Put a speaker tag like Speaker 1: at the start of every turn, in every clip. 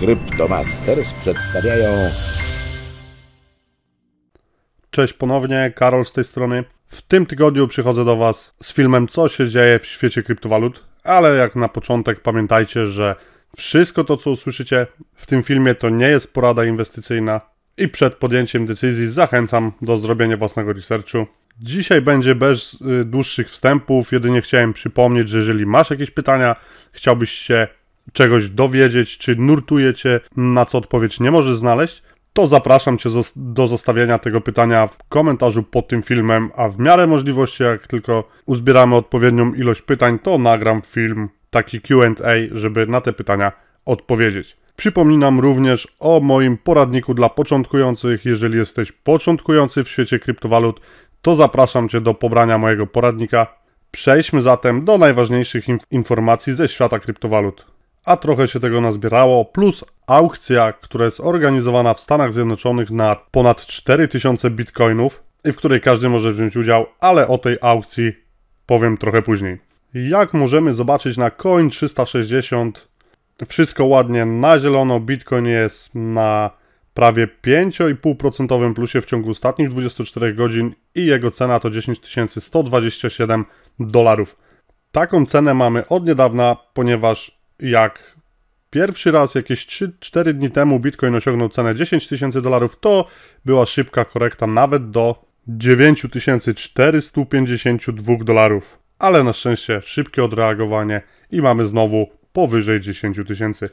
Speaker 1: Cryptomasters przedstawiają. Cześć ponownie, Karol z tej strony. W tym tygodniu przychodzę do Was z filmem Co się dzieje w świecie kryptowalut, ale jak na początek pamiętajcie, że wszystko to, co usłyszycie w tym filmie, to nie jest porada inwestycyjna i przed podjęciem decyzji zachęcam do zrobienia własnego researchu. Dzisiaj będzie bez y, dłuższych wstępów, jedynie chciałem przypomnieć, że jeżeli masz jakieś pytania, chciałbyś się czegoś dowiedzieć, czy nurtuje cię, na co odpowiedź nie możesz znaleźć, to zapraszam Cię do zostawienia tego pytania w komentarzu pod tym filmem, a w miarę możliwości, jak tylko uzbieramy odpowiednią ilość pytań, to nagram film taki QA, żeby na te pytania odpowiedzieć. Przypominam również o moim poradniku dla początkujących. Jeżeli jesteś początkujący w świecie kryptowalut, to zapraszam Cię do pobrania mojego poradnika. Przejdźmy zatem do najważniejszych inf informacji ze świata kryptowalut a trochę się tego nazbierało, plus aukcja, która jest organizowana w Stanach Zjednoczonych na ponad 4000 bitcoinów i w której każdy może wziąć udział, ale o tej aukcji powiem trochę później. Jak możemy zobaczyć na Coin 360, wszystko ładnie na zielono, bitcoin jest na prawie 5,5% plusie w ciągu ostatnich 24 godzin i jego cena to 10 127 dolarów. Taką cenę mamy od niedawna, ponieważ jak pierwszy raz jakieś 3-4 dni temu Bitcoin osiągnął cenę 10 tysięcy dolarów, to była szybka korekta nawet do 9452 dolarów. Ale na szczęście szybkie odreagowanie i mamy znowu powyżej 10 tysięcy.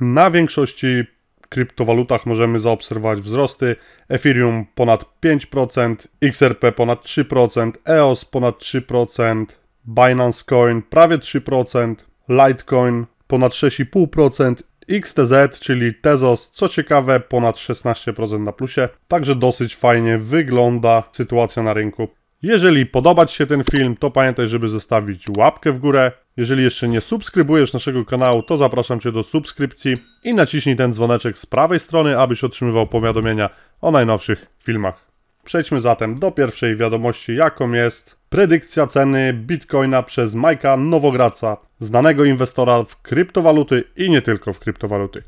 Speaker 1: Na większości kryptowalutach możemy zaobserwować wzrosty. Ethereum ponad 5%, XRP ponad 3%, EOS ponad 3%, Binance Coin prawie 3%, Litecoin ponad 6,5%, XTZ, czyli Tezos, co ciekawe ponad 16% na plusie, także dosyć fajnie wygląda sytuacja na rynku. Jeżeli podoba Ci się ten film, to pamiętaj, żeby zostawić łapkę w górę. Jeżeli jeszcze nie subskrybujesz naszego kanału, to zapraszam Cię do subskrypcji i naciśnij ten dzwoneczek z prawej strony, abyś otrzymywał powiadomienia o najnowszych filmach. Przejdźmy zatem do pierwszej wiadomości, jaką jest predykcja ceny bitcoina przez Majka Nowograca, znanego inwestora w kryptowaluty i nie tylko w kryptowaluty.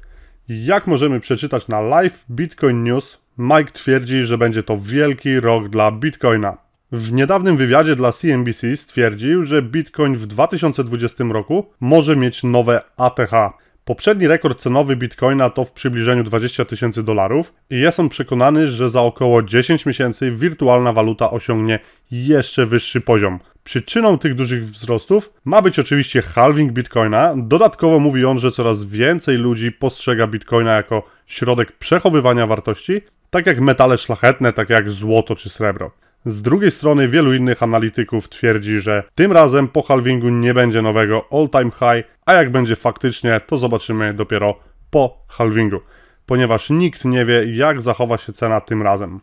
Speaker 1: Jak możemy przeczytać na live Bitcoin News, Mike twierdzi, że będzie to wielki rok dla bitcoina. W niedawnym wywiadzie dla CNBC stwierdził, że bitcoin w 2020 roku może mieć nowe ATH Poprzedni rekord cenowy bitcoina to w przybliżeniu 20 tysięcy dolarów i jest on przekonany, że za około 10 miesięcy wirtualna waluta osiągnie jeszcze wyższy poziom. Przyczyną tych dużych wzrostów ma być oczywiście halving bitcoina. Dodatkowo mówi on, że coraz więcej ludzi postrzega bitcoina jako środek przechowywania wartości, tak jak metale szlachetne, tak jak złoto czy srebro. Z drugiej strony wielu innych analityków twierdzi, że tym razem po halvingu nie będzie nowego all-time high, a jak będzie faktycznie, to zobaczymy dopiero po halvingu, ponieważ nikt nie wie, jak zachowa się cena tym razem.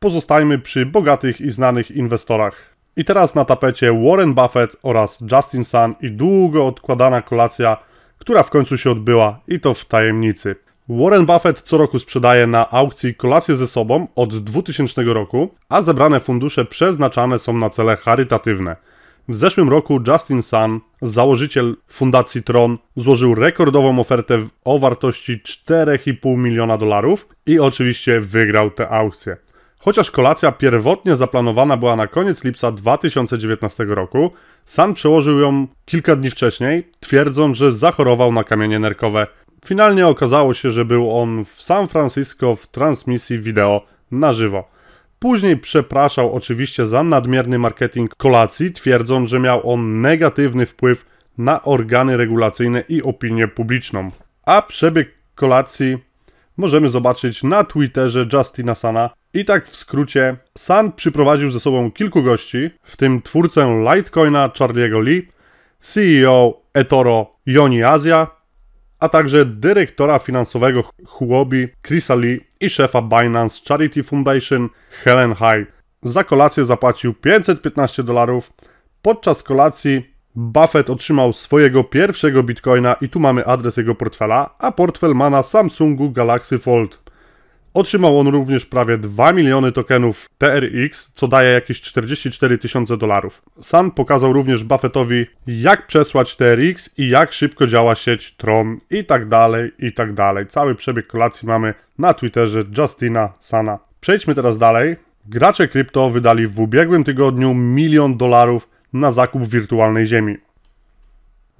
Speaker 1: Pozostajmy przy bogatych i znanych inwestorach. I teraz na tapecie Warren Buffett oraz Justin Sun i długo odkładana kolacja, która w końcu się odbyła i to w tajemnicy. Warren Buffett co roku sprzedaje na aukcji kolację ze sobą od 2000 roku, a zebrane fundusze przeznaczane są na cele charytatywne. W zeszłym roku Justin Sun, założyciel Fundacji Tron, złożył rekordową ofertę o wartości 4,5 miliona dolarów i oczywiście wygrał tę aukcję. Chociaż kolacja pierwotnie zaplanowana była na koniec lipca 2019 roku, Sun przełożył ją kilka dni wcześniej, twierdząc, że zachorował na kamienie nerkowe Finalnie okazało się, że był on w San Francisco w transmisji wideo na żywo. Później przepraszał oczywiście za nadmierny marketing kolacji, twierdząc, że miał on negatywny wpływ na organy regulacyjne i opinię publiczną. A przebieg kolacji możemy zobaczyć na Twitterze Justina Sana. I tak w skrócie, San przyprowadził ze sobą kilku gości, w tym twórcę Litecoina Charlie'ego Lee, CEO Etoro Joni Asia a także dyrektora finansowego Huobi Chrisa Lee i szefa Binance Charity Foundation Helen Hyde. Za kolację zapłacił 515 dolarów. Podczas kolacji Buffett otrzymał swojego pierwszego bitcoina i tu mamy adres jego portfela, a portfel ma na Samsungu Galaxy Fold. Otrzymał on również prawie 2 miliony tokenów TRX, co daje jakieś 44 tysiące dolarów. Sam pokazał również Buffettowi, jak przesłać TRX i jak szybko działa sieć Tron i tak dalej, i tak dalej. Cały przebieg kolacji mamy na Twitterze Justina Sana. Przejdźmy teraz dalej. Gracze krypto wydali w ubiegłym tygodniu milion dolarów na zakup wirtualnej ziemi.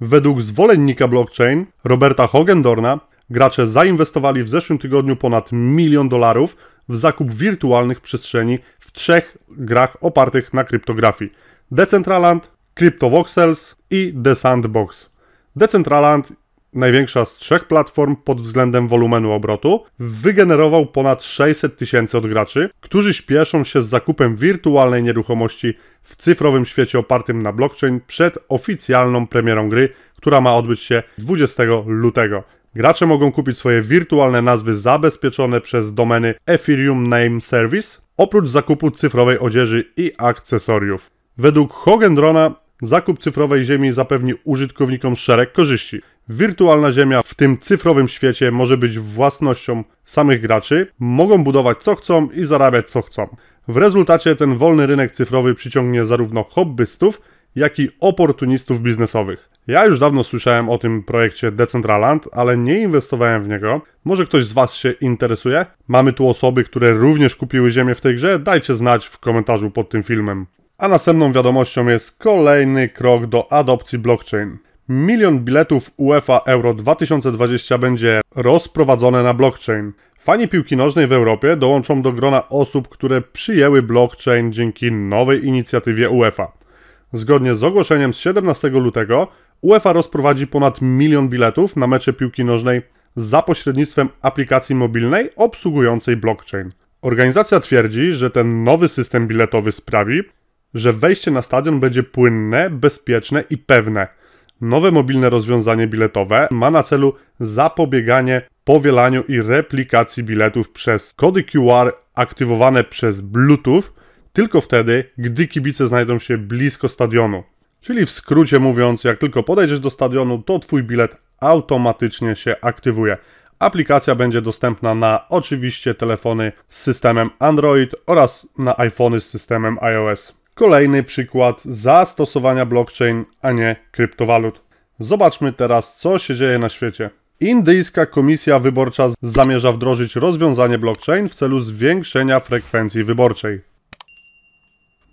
Speaker 1: Według zwolennika blockchain Roberta Hogendorna Gracze zainwestowali w zeszłym tygodniu ponad milion dolarów w zakup wirtualnych przestrzeni w trzech grach opartych na kryptografii: Decentraland, CryptoVoxels i The Sandbox. Decentraland, największa z trzech platform pod względem wolumenu obrotu, wygenerował ponad 600 tysięcy odgraczy, którzy śpieszą się z zakupem wirtualnej nieruchomości w cyfrowym świecie opartym na blockchain przed oficjalną premierą gry, która ma odbyć się 20 lutego. Gracze mogą kupić swoje wirtualne nazwy zabezpieczone przez domeny Ethereum Name Service, oprócz zakupu cyfrowej odzieży i akcesoriów. Według Hogendrona zakup cyfrowej ziemi zapewni użytkownikom szereg korzyści. Wirtualna ziemia w tym cyfrowym świecie może być własnością samych graczy, mogą budować co chcą i zarabiać co chcą. W rezultacie ten wolny rynek cyfrowy przyciągnie zarówno hobbystów, jak i oportunistów biznesowych. Ja już dawno słyszałem o tym projekcie Decentraland, ale nie inwestowałem w niego. Może ktoś z Was się interesuje? Mamy tu osoby, które również kupiły ziemię w tej grze? Dajcie znać w komentarzu pod tym filmem. A następną wiadomością jest kolejny krok do adopcji blockchain. Milion biletów UEFA Euro 2020 będzie rozprowadzone na blockchain. Fani piłki nożnej w Europie dołączą do grona osób, które przyjęły blockchain dzięki nowej inicjatywie UEFA. Zgodnie z ogłoszeniem z 17 lutego UEFA rozprowadzi ponad milion biletów na mecze piłki nożnej za pośrednictwem aplikacji mobilnej obsługującej blockchain. Organizacja twierdzi, że ten nowy system biletowy sprawi, że wejście na stadion będzie płynne, bezpieczne i pewne. Nowe mobilne rozwiązanie biletowe ma na celu zapobieganie powielaniu i replikacji biletów przez kody QR aktywowane przez Bluetooth tylko wtedy, gdy kibice znajdą się blisko stadionu. Czyli w skrócie mówiąc, jak tylko podejdziesz do stadionu, to Twój bilet automatycznie się aktywuje. Aplikacja będzie dostępna na oczywiście telefony z systemem Android oraz na iPhony z systemem iOS. Kolejny przykład zastosowania blockchain, a nie kryptowalut. Zobaczmy teraz, co się dzieje na świecie. Indyjska Komisja Wyborcza zamierza wdrożyć rozwiązanie blockchain w celu zwiększenia frekwencji wyborczej.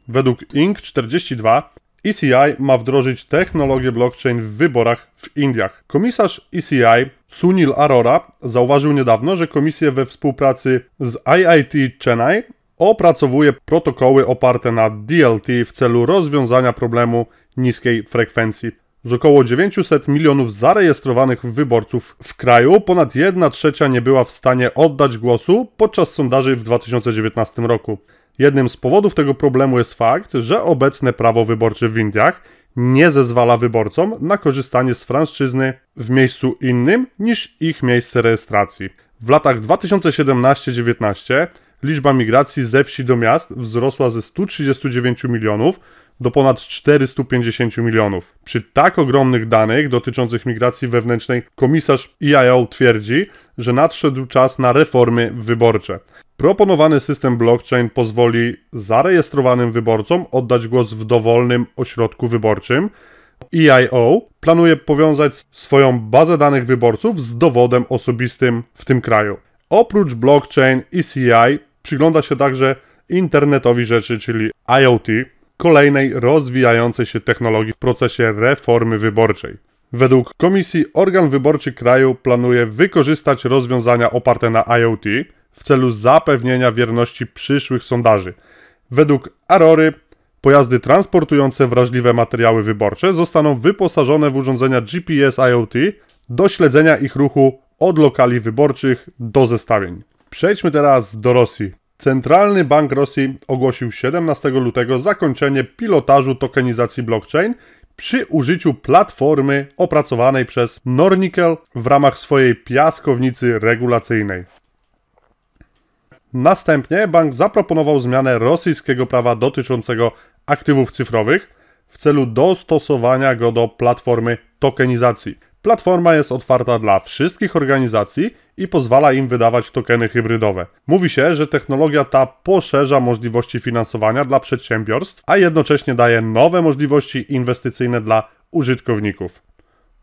Speaker 1: Według Inc. 42 ECI ma wdrożyć technologię blockchain w wyborach w Indiach. Komisarz ECI Sunil Arora zauważył niedawno, że komisja we współpracy z IIT Chennai opracowuje protokoły oparte na DLT w celu rozwiązania problemu niskiej frekwencji. Z około 900 milionów zarejestrowanych wyborców w kraju, ponad 1 trzecia nie była w stanie oddać głosu podczas sondaży w 2019 roku. Jednym z powodów tego problemu jest fakt, że obecne prawo wyborcze w Indiach nie zezwala wyborcom na korzystanie z franszczyzny w miejscu innym niż ich miejsce rejestracji. W latach 2017-19 liczba migracji ze wsi do miast wzrosła ze 139 milionów do ponad 450 milionów. Przy tak ogromnych danych dotyczących migracji wewnętrznej komisarz EIO twierdzi, że nadszedł czas na reformy wyborcze. Proponowany system blockchain pozwoli zarejestrowanym wyborcom oddać głos w dowolnym ośrodku wyborczym. EIO planuje powiązać swoją bazę danych wyborców z dowodem osobistym w tym kraju. Oprócz blockchain ECI przygląda się także internetowi rzeczy, czyli IoT, kolejnej rozwijającej się technologii w procesie reformy wyborczej. Według komisji organ wyborczy kraju planuje wykorzystać rozwiązania oparte na IoT w celu zapewnienia wierności przyszłych sondaży. Według Arory pojazdy transportujące wrażliwe materiały wyborcze zostaną wyposażone w urządzenia GPS IoT do śledzenia ich ruchu od lokali wyborczych do zestawień. Przejdźmy teraz do Rosji. Centralny Bank Rosji ogłosił 17 lutego zakończenie pilotażu tokenizacji blockchain przy użyciu platformy opracowanej przez Nornickel w ramach swojej piaskownicy regulacyjnej. Następnie bank zaproponował zmianę rosyjskiego prawa dotyczącego aktywów cyfrowych w celu dostosowania go do platformy tokenizacji. Platforma jest otwarta dla wszystkich organizacji i pozwala im wydawać tokeny hybrydowe. Mówi się, że technologia ta poszerza możliwości finansowania dla przedsiębiorstw, a jednocześnie daje nowe możliwości inwestycyjne dla użytkowników.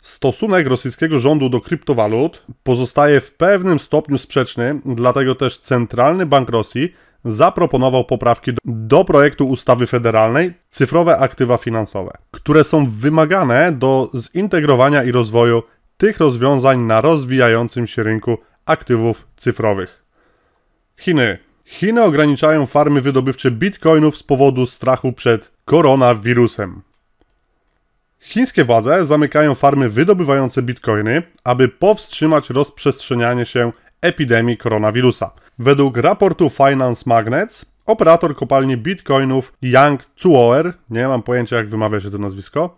Speaker 1: Stosunek rosyjskiego rządu do kryptowalut pozostaje w pewnym stopniu sprzeczny, dlatego też Centralny Bank Rosji zaproponował poprawki do projektu ustawy federalnej Cyfrowe aktywa finansowe, które są wymagane do zintegrowania i rozwoju tych rozwiązań na rozwijającym się rynku aktywów cyfrowych. Chiny. Chiny ograniczają farmy wydobywcze bitcoinów z powodu strachu przed koronawirusem. Chińskie władze zamykają farmy wydobywające bitcoiny, aby powstrzymać rozprzestrzenianie się epidemii koronawirusa – Według raportu Finance Magnets, operator kopalni bitcoinów Yang Zuoer, nie mam pojęcia jak wymawia się to nazwisko,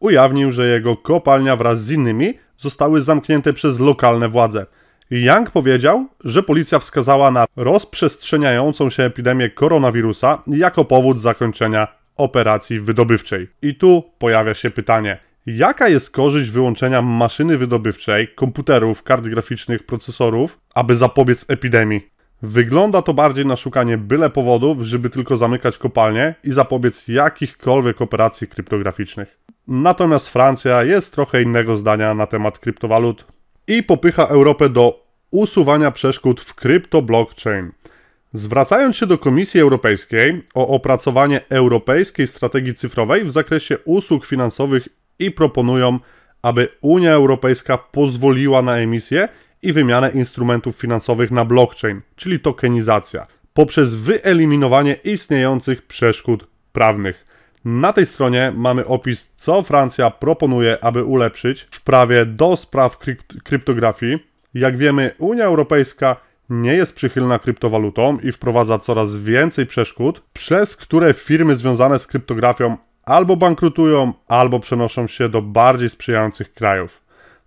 Speaker 1: ujawnił, że jego kopalnia wraz z innymi zostały zamknięte przez lokalne władze. Yang powiedział, że policja wskazała na rozprzestrzeniającą się epidemię koronawirusa jako powód zakończenia operacji wydobywczej. I tu pojawia się pytanie: jaka jest korzyść wyłączenia maszyny wydobywczej, komputerów, kart graficznych, procesorów, aby zapobiec epidemii? Wygląda to bardziej na szukanie byle powodów, żeby tylko zamykać kopalnie i zapobiec jakichkolwiek operacji kryptograficznych. Natomiast Francja jest trochę innego zdania na temat kryptowalut i popycha Europę do usuwania przeszkód w kryptoblockchain. Zwracając się do Komisji Europejskiej o opracowanie europejskiej strategii cyfrowej w zakresie usług finansowych i proponują, aby Unia Europejska pozwoliła na emisję i wymianę instrumentów finansowych na blockchain, czyli tokenizacja, poprzez wyeliminowanie istniejących przeszkód prawnych. Na tej stronie mamy opis, co Francja proponuje, aby ulepszyć w prawie do spraw krypt kryptografii. Jak wiemy, Unia Europejska nie jest przychylna kryptowalutom i wprowadza coraz więcej przeszkód, przez które firmy związane z kryptografią albo bankrutują, albo przenoszą się do bardziej sprzyjających krajów.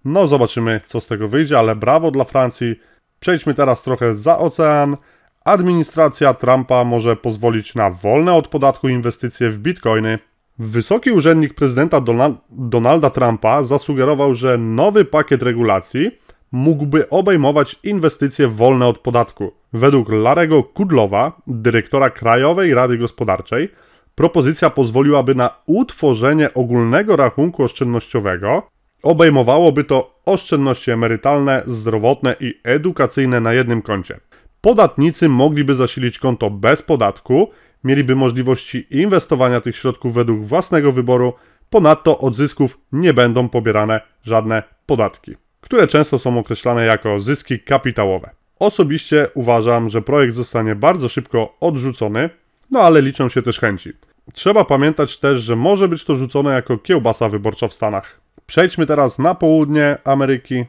Speaker 1: No zobaczymy, co z tego wyjdzie, ale brawo dla Francji. Przejdźmy teraz trochę za ocean. Administracja Trumpa może pozwolić na wolne od podatku inwestycje w bitcoiny. Wysoki urzędnik prezydenta Donal Donalda Trumpa zasugerował, że nowy pakiet regulacji mógłby obejmować inwestycje wolne od podatku. Według Larego Kudlowa, dyrektora Krajowej Rady Gospodarczej, propozycja pozwoliłaby na utworzenie ogólnego rachunku oszczędnościowego Obejmowałoby to oszczędności emerytalne, zdrowotne i edukacyjne na jednym koncie. Podatnicy mogliby zasilić konto bez podatku, mieliby możliwości inwestowania tych środków według własnego wyboru, ponadto od zysków nie będą pobierane żadne podatki, które często są określane jako zyski kapitałowe. Osobiście uważam, że projekt zostanie bardzo szybko odrzucony, no ale liczą się też chęci. Trzeba pamiętać też, że może być to rzucone jako kiełbasa wyborcza w Stanach. Przejdźmy teraz na południe Ameryki.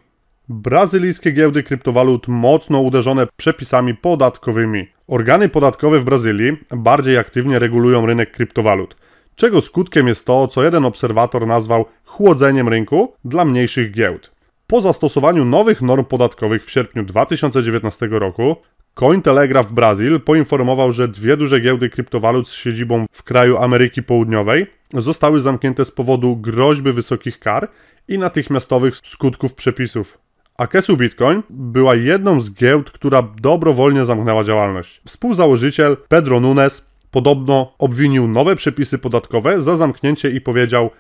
Speaker 1: Brazylijskie giełdy kryptowalut mocno uderzone przepisami podatkowymi. Organy podatkowe w Brazylii bardziej aktywnie regulują rynek kryptowalut, czego skutkiem jest to, co jeden obserwator nazwał chłodzeniem rynku dla mniejszych giełd. Po zastosowaniu nowych norm podatkowych w sierpniu 2019 roku, Cointelegraph Brazil poinformował, że dwie duże giełdy kryptowalut z siedzibą w kraju Ameryki Południowej zostały zamknięte z powodu groźby wysokich kar i natychmiastowych skutków przepisów. Akesu Bitcoin była jedną z giełd, która dobrowolnie zamknęła działalność. Współzałożyciel Pedro Nunes podobno obwinił nowe przepisy podatkowe za zamknięcie i powiedział: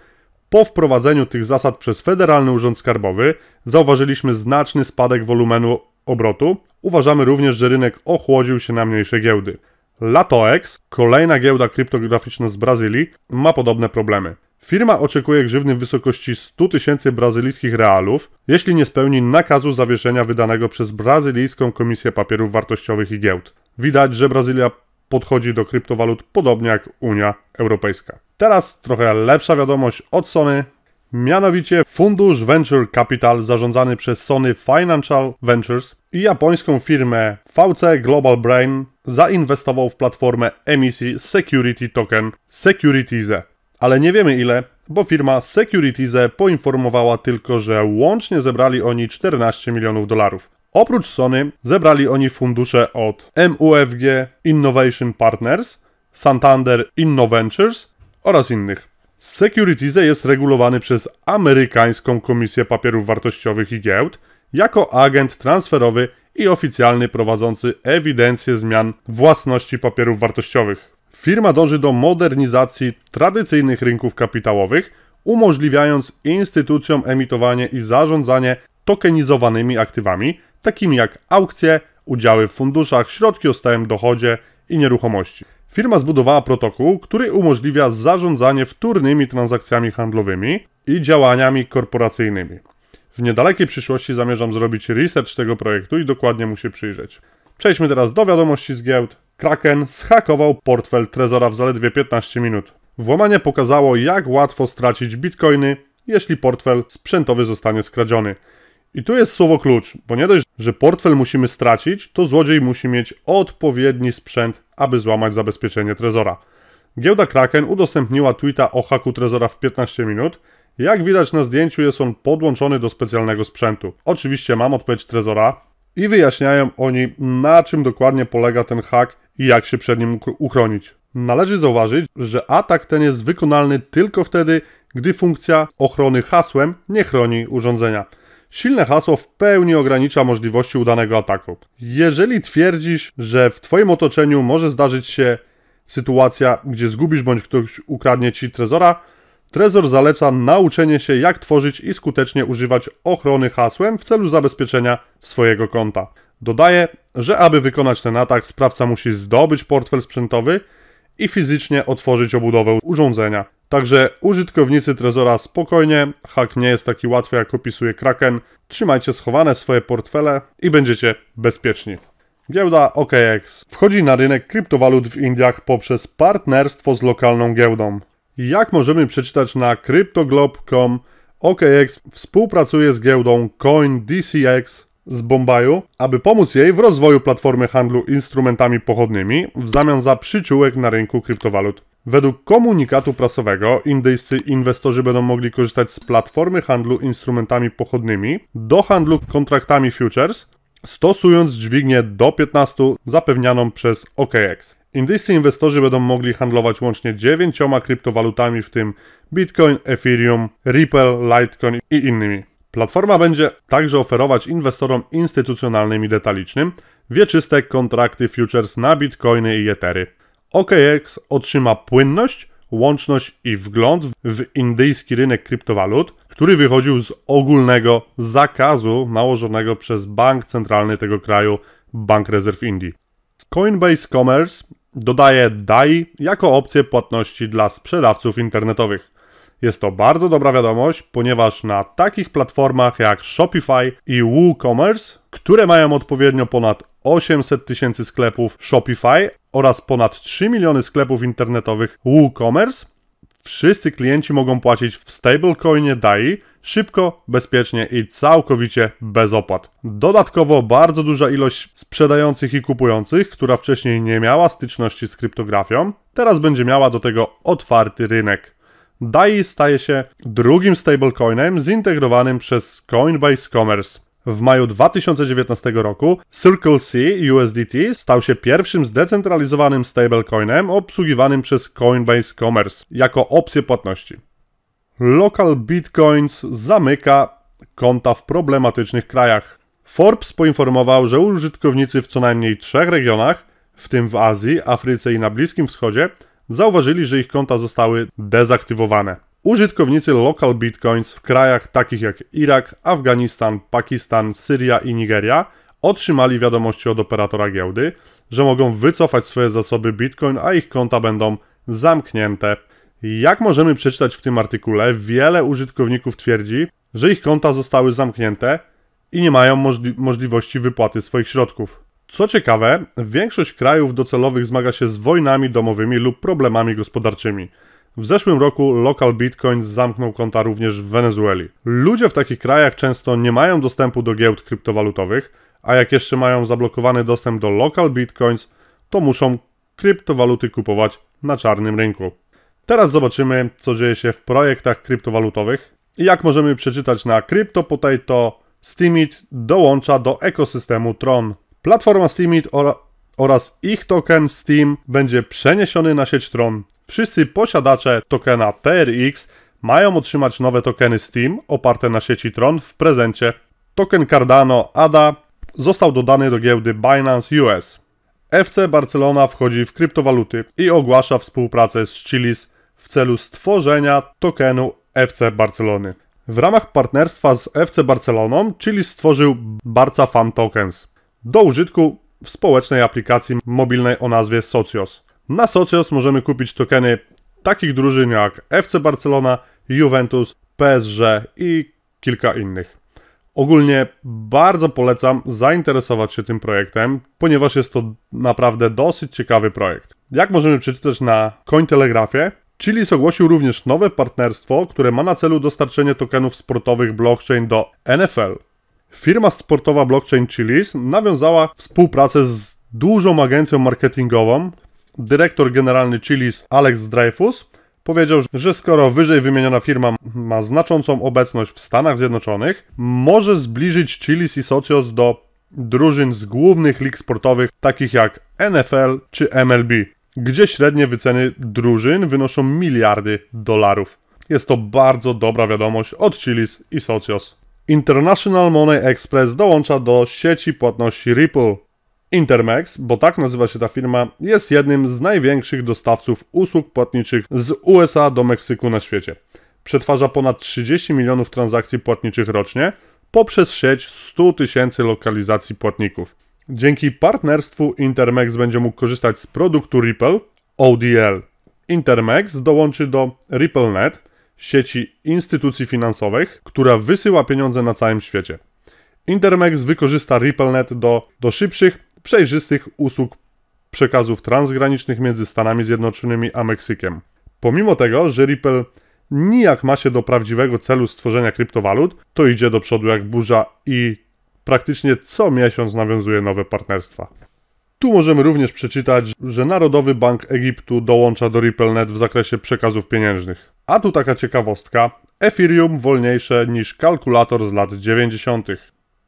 Speaker 1: Po wprowadzeniu tych zasad przez Federalny Urząd Skarbowy zauważyliśmy znaczny spadek wolumenu obrotu. Uważamy również, że rynek ochłodził się na mniejsze giełdy. LatoEx, kolejna giełda kryptograficzna z Brazylii, ma podobne problemy. Firma oczekuje grzywny w wysokości 100 tysięcy brazylijskich realów, jeśli nie spełni nakazu zawieszenia wydanego przez Brazylijską Komisję Papierów Wartościowych i Giełd. Widać, że Brazylia podchodzi do kryptowalut podobnie jak Unia Europejska. Teraz trochę lepsza wiadomość od Sony. Mianowicie fundusz Venture Capital zarządzany przez Sony Financial Ventures i japońską firmę VC Global Brain zainwestował w platformę emisji Security Token Securitize. Ale nie wiemy ile, bo firma Securitize poinformowała tylko, że łącznie zebrali oni 14 milionów dolarów. Oprócz Sony zebrali oni fundusze od MUFG Innovation Partners, Santander InnoVentures oraz innych. Securitize jest regulowany przez amerykańską Komisję Papierów Wartościowych i Giełd jako agent transferowy i oficjalny prowadzący ewidencję zmian własności papierów wartościowych. Firma dąży do modernizacji tradycyjnych rynków kapitałowych, umożliwiając instytucjom emitowanie i zarządzanie tokenizowanymi aktywami, takimi jak aukcje, udziały w funduszach, środki o stałym dochodzie i nieruchomości. Firma zbudowała protokół, który umożliwia zarządzanie wtórnymi transakcjami handlowymi i działaniami korporacyjnymi. W niedalekiej przyszłości zamierzam zrobić research tego projektu i dokładnie mu się przyjrzeć. Przejdźmy teraz do wiadomości z giełd. Kraken zhakował portfel Trezora w zaledwie 15 minut. Włamanie pokazało, jak łatwo stracić bitcoiny, jeśli portfel sprzętowy zostanie skradziony. I tu jest słowo klucz, bo nie dość, że portfel musimy stracić, to złodziej musi mieć odpowiedni sprzęt, aby złamać zabezpieczenie Trezora. Giełda Kraken udostępniła tweeta o haku Trezora w 15 minut, jak widać na zdjęciu jest on podłączony do specjalnego sprzętu. Oczywiście mam odpowiedź Trezora i wyjaśniają oni na czym dokładnie polega ten hak i jak się przed nim uchronić. Należy zauważyć, że atak ten jest wykonalny tylko wtedy, gdy funkcja ochrony hasłem nie chroni urządzenia. Silne hasło w pełni ogranicza możliwości udanego ataku. Jeżeli twierdzisz, że w Twoim otoczeniu może zdarzyć się sytuacja, gdzie zgubisz bądź ktoś ukradnie Ci trezora, Trezor zaleca nauczenie się, jak tworzyć i skutecznie używać ochrony hasłem w celu zabezpieczenia swojego konta. Dodaje, że aby wykonać ten atak, sprawca musi zdobyć portfel sprzętowy i fizycznie otworzyć obudowę urządzenia. Także użytkownicy Trezora spokojnie, hak nie jest taki łatwy jak opisuje Kraken. Trzymajcie schowane swoje portfele i będziecie bezpieczni. Giełda OKX wchodzi na rynek kryptowalut w Indiach poprzez partnerstwo z lokalną giełdą. Jak możemy przeczytać na cryptoglob.com, OKX współpracuje z giełdą CoinDCX z Bombaju, aby pomóc jej w rozwoju platformy handlu instrumentami pochodnymi w zamian za przyciółek na rynku kryptowalut. Według komunikatu prasowego indyjscy inwestorzy będą mogli korzystać z platformy handlu instrumentami pochodnymi do handlu kontraktami futures, stosując dźwignię do 15 zapewnianą przez OKX. Indyjscy inwestorzy będą mogli handlować łącznie dziewięcioma kryptowalutami, w tym Bitcoin, Ethereum, Ripple, Litecoin i innymi. Platforma będzie także oferować inwestorom instytucjonalnym i detalicznym wieczyste kontrakty futures na bitcoiny i etery. OKX otrzyma płynność, łączność i wgląd w indyjski rynek kryptowalut, który wychodził z ogólnego zakazu nałożonego przez bank centralny tego kraju, Bank Rezerw Indii. Coinbase Commerce dodaje DAI jako opcję płatności dla sprzedawców internetowych. Jest to bardzo dobra wiadomość, ponieważ na takich platformach jak Shopify i WooCommerce, które mają odpowiednio ponad 800 tysięcy sklepów Shopify oraz ponad 3 miliony sklepów internetowych WooCommerce, wszyscy klienci mogą płacić w stablecoinie DAI Szybko, bezpiecznie i całkowicie bez opłat. Dodatkowo bardzo duża ilość sprzedających i kupujących, która wcześniej nie miała styczności z kryptografią, teraz będzie miała do tego otwarty rynek. DAI staje się drugim stablecoinem zintegrowanym przez Coinbase Commerce. W maju 2019 roku Circle C USDT stał się pierwszym zdecentralizowanym stablecoinem obsługiwanym przez Coinbase Commerce jako opcję płatności. Local Bitcoins zamyka konta w problematycznych krajach. Forbes poinformował, że użytkownicy w co najmniej trzech regionach, w tym w Azji, Afryce i na Bliskim Wschodzie, zauważyli, że ich konta zostały dezaktywowane. Użytkownicy local bitcoins w krajach takich jak Irak, Afganistan, Pakistan, Syria i Nigeria otrzymali wiadomości od operatora giełdy, że mogą wycofać swoje zasoby bitcoin, a ich konta będą zamknięte jak możemy przeczytać w tym artykule, wiele użytkowników twierdzi, że ich konta zostały zamknięte i nie mają możli możliwości wypłaty swoich środków. Co ciekawe, większość krajów docelowych zmaga się z wojnami domowymi lub problemami gospodarczymi. W zeszłym roku lokal Bitcoin zamknął konta również w Wenezueli. Ludzie w takich krajach często nie mają dostępu do giełd kryptowalutowych, a jak jeszcze mają zablokowany dostęp do lokal Bitcoins, to muszą kryptowaluty kupować na czarnym rynku. Teraz zobaczymy, co dzieje się w projektach kryptowalutowych i jak możemy przeczytać na CryptoPotato, Steemit dołącza do ekosystemu Tron. Platforma Steemit oraz ich token Steam będzie przeniesiony na sieć Tron. Wszyscy posiadacze tokena TRX mają otrzymać nowe tokeny Steam oparte na sieci Tron w prezencie. Token Cardano ADA został dodany do giełdy Binance US. FC Barcelona wchodzi w kryptowaluty i ogłasza współpracę z Chilis w celu stworzenia tokenu FC Barcelony. W ramach partnerstwa z FC Barceloną, czyli stworzył Barca Fan Tokens do użytku w społecznej aplikacji mobilnej o nazwie Socios. Na Socios możemy kupić tokeny takich drużyn jak FC Barcelona, Juventus, PSG i kilka innych. Ogólnie bardzo polecam zainteresować się tym projektem, ponieważ jest to naprawdę dosyć ciekawy projekt. Jak możemy przeczytać na Cointelegrafie, Chilis ogłosił również nowe partnerstwo, które ma na celu dostarczenie tokenów sportowych blockchain do NFL. Firma sportowa blockchain Chilis nawiązała współpracę z dużą agencją marketingową. Dyrektor generalny Chilis Alex Dreyfus powiedział, że skoro wyżej wymieniona firma ma znaczącą obecność w Stanach Zjednoczonych, może zbliżyć Chilis i Socios do drużyn z głównych lig sportowych, takich jak NFL czy MLB gdzie średnie wyceny drużyn wynoszą miliardy dolarów. Jest to bardzo dobra wiadomość od Chili's i Socios. International Money Express dołącza do sieci płatności Ripple. Intermex, bo tak nazywa się ta firma, jest jednym z największych dostawców usług płatniczych z USA do Meksyku na świecie. Przetwarza ponad 30 milionów transakcji płatniczych rocznie poprzez sieć 100 tysięcy lokalizacji płatników. Dzięki partnerstwu Intermex będzie mógł korzystać z produktu Ripple ODL. Intermex dołączy do RippleNet, sieci instytucji finansowych, która wysyła pieniądze na całym świecie. Intermex wykorzysta RippleNet do, do szybszych, przejrzystych usług przekazów transgranicznych między Stanami Zjednoczonymi a Meksykiem. Pomimo tego, że Ripple nijak ma się do prawdziwego celu stworzenia kryptowalut, to idzie do przodu jak burza i praktycznie co miesiąc nawiązuje nowe partnerstwa. Tu możemy również przeczytać, że Narodowy Bank Egiptu dołącza do RippleNet w zakresie przekazów pieniężnych. A tu taka ciekawostka. Ethereum wolniejsze niż kalkulator z lat 90.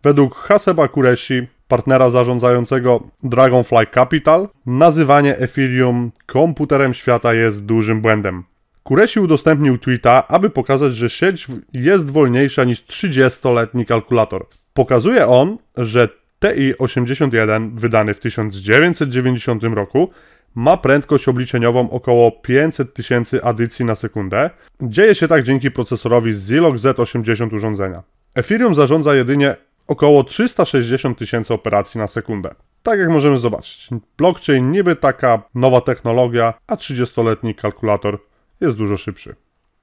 Speaker 1: Według Haseba Kureshi, partnera zarządzającego Dragonfly Capital, nazywanie Ethereum komputerem świata jest dużym błędem. Kureshi udostępnił tweeta, aby pokazać, że sieć jest wolniejsza niż 30-letni kalkulator. Pokazuje on, że TI-81 wydany w 1990 roku ma prędkość obliczeniową około 500 tysięcy adycji na sekundę. Dzieje się tak dzięki procesorowi Zilog Z80 urządzenia. Ethereum zarządza jedynie około 360 tysięcy operacji na sekundę. Tak jak możemy zobaczyć, blockchain niby taka nowa technologia, a 30-letni kalkulator jest dużo szybszy.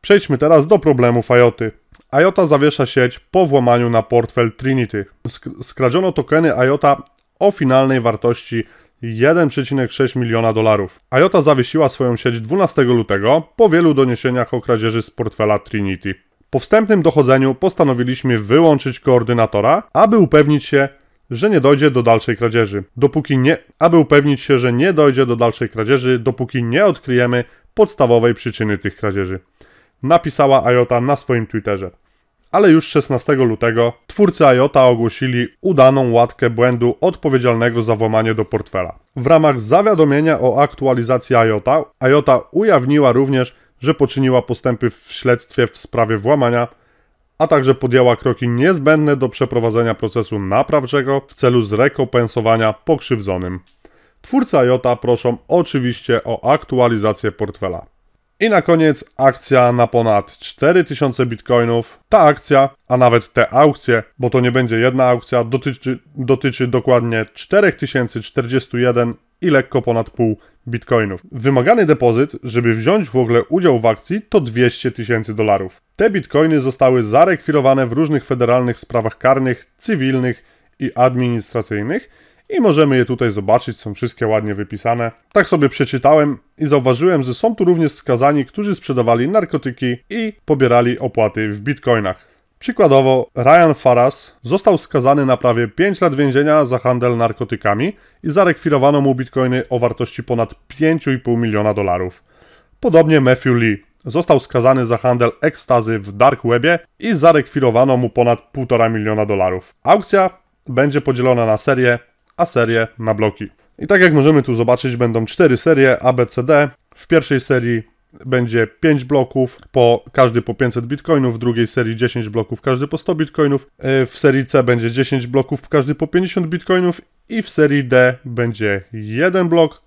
Speaker 1: Przejdźmy teraz do problemu Fajoty. IOTA zawiesza sieć po włamaniu na portfel Trinity. skradziono tokeny IOTA o finalnej wartości 1,6 miliona dolarów. IOTA zawiesiła swoją sieć 12 lutego po wielu doniesieniach o kradzieży z portfela Trinity. Po wstępnym dochodzeniu postanowiliśmy wyłączyć koordynatora, aby upewnić się, że nie dojdzie do dalszej kradzieży. Dopóki nie, aby upewnić się, że nie dojdzie do dalszej kradzieży, dopóki nie odkryjemy podstawowej przyczyny tych kradzieży napisała IOTA na swoim Twitterze. Ale już 16 lutego twórcy IOTA ogłosili udaną łatkę błędu odpowiedzialnego za włamanie do portfela. W ramach zawiadomienia o aktualizacji IOTA, IOTA ujawniła również, że poczyniła postępy w śledztwie w sprawie włamania, a także podjęła kroki niezbędne do przeprowadzenia procesu naprawczego w celu zrekompensowania pokrzywdzonym. Twórca IOTA proszą oczywiście o aktualizację portfela. I na koniec akcja na ponad 4000 bitcoinów. Ta akcja, a nawet te aukcje, bo to nie będzie jedna aukcja, dotyczy, dotyczy dokładnie 4041 i lekko ponad pół bitcoinów. Wymagany depozyt, żeby wziąć w ogóle udział w akcji, to 200 tysięcy dolarów. Te bitcoiny zostały zarekwirowane w różnych federalnych sprawach karnych, cywilnych i administracyjnych i możemy je tutaj zobaczyć, są wszystkie ładnie wypisane. Tak sobie przeczytałem i zauważyłem, że są tu również skazani, którzy sprzedawali narkotyki i pobierali opłaty w bitcoinach. Przykładowo Ryan Faras został skazany na prawie 5 lat więzienia za handel narkotykami i zarekwirowano mu bitcoiny o wartości ponad 5,5 miliona dolarów. Podobnie Matthew Lee został skazany za handel ekstazy w dark webie i zarekwirowano mu ponad 1,5 miliona dolarów. Aukcja będzie podzielona na serię a serie na bloki. I tak jak możemy tu zobaczyć, będą cztery serie ABCD. W pierwszej serii będzie 5 bloków, po każdy po 500 bitcoinów, w drugiej serii 10 bloków, każdy po 100 bitcoinów, e, w serii C będzie 10 bloków, każdy po 50 bitcoinów i w serii D będzie jeden blok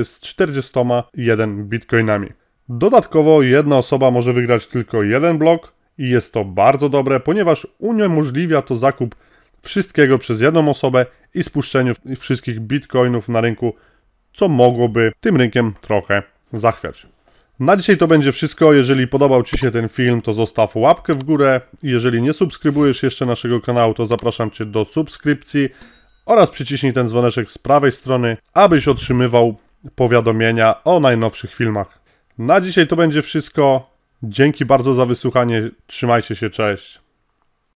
Speaker 1: e, z 41 bitcoinami. Dodatkowo jedna osoba może wygrać tylko jeden blok i jest to bardzo dobre, ponieważ uniemożliwia to zakup wszystkiego przez jedną osobę i spuszczeniu wszystkich bitcoinów na rynku, co mogłoby tym rynkiem trochę zachwiać. Na dzisiaj to będzie wszystko. Jeżeli podobał Ci się ten film, to zostaw łapkę w górę. Jeżeli nie subskrybujesz jeszcze naszego kanału, to zapraszam Cię do subskrypcji oraz przyciśnij ten dzwoneczek z prawej strony, abyś otrzymywał powiadomienia o najnowszych filmach. Na dzisiaj to będzie wszystko. Dzięki bardzo za wysłuchanie. Trzymajcie się, cześć.